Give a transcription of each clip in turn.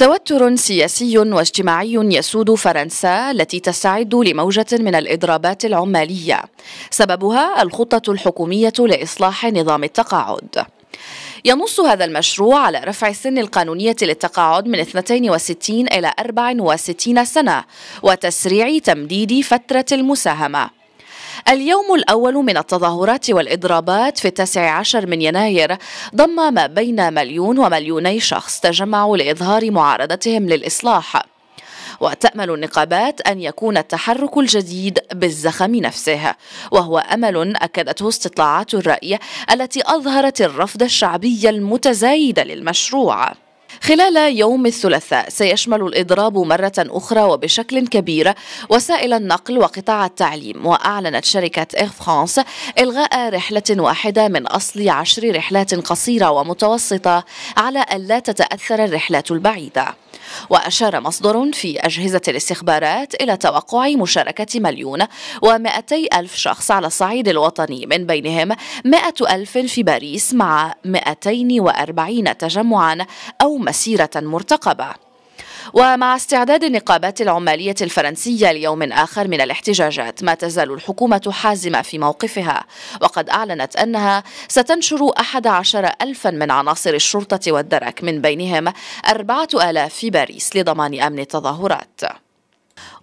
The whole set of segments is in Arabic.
توتر سياسي واجتماعي يسود فرنسا التي تستعد لموجة من الإضرابات العمالية سببها الخطة الحكومية لإصلاح نظام التقاعد ينص هذا المشروع على رفع السن القانونية للتقاعد من 62 إلى 64 سنة وتسريع تمديد فترة المساهمة اليوم الأول من التظاهرات والإضرابات في التاسع عشر من يناير ضم ما بين مليون ومليوني شخص تجمعوا لإظهار معارضتهم للإصلاح وتأمل النقابات أن يكون التحرك الجديد بالزخم نفسه وهو أمل أكدته استطلاعات الرأي التي أظهرت الرفض الشعبي المتزايد للمشروع خلال يوم الثلاثاء سيشمل الإضراب مرة أخرى وبشكل كبير وسائل النقل وقطاع التعليم وأعلنت شركة إير فرانس إلغاء رحلة واحدة من أصل عشر رحلات قصيرة ومتوسطة على ألا تتأثر الرحلات البعيدة وأشار مصدر في أجهزة الاستخبارات إلى توقع مشاركة مليون ومائتي ألف شخص على الصعيد الوطني من بينهم مائة ألف في باريس مع 240 تجمعا أو مسيرة مرتقبة ومع استعداد النقابات العمالية الفرنسية ليوم آخر من الاحتجاجات ما تزال الحكومة حازمة في موقفها وقد أعلنت أنها ستنشر 11 ألفا من عناصر الشرطة والدرك من بينهم 4000 في باريس لضمان أمن التظاهرات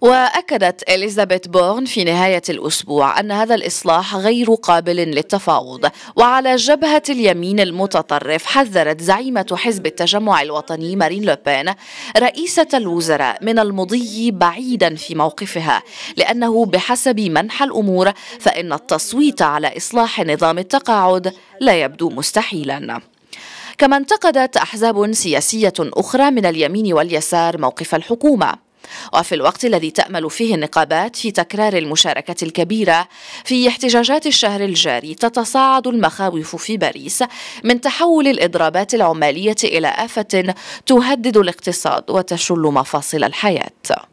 وأكدت إليزابيث بورن في نهاية الأسبوع أن هذا الإصلاح غير قابل للتفاوض وعلى جبهة اليمين المتطرف حذرت زعيمة حزب التجمع الوطني مارين لوبين رئيسة الوزراء من المضي بعيدا في موقفها لأنه بحسب منح الأمور فإن التصويت على إصلاح نظام التقاعد لا يبدو مستحيلا كما انتقدت أحزاب سياسية أخرى من اليمين واليسار موقف الحكومة وفي الوقت الذي تأمل فيه النقابات في تكرار المشاركة الكبيرة في احتجاجات الشهر الجاري تتصاعد المخاوف في باريس من تحول الإضرابات العمالية إلى آفة تهدد الاقتصاد وتشل مفاصل الحياة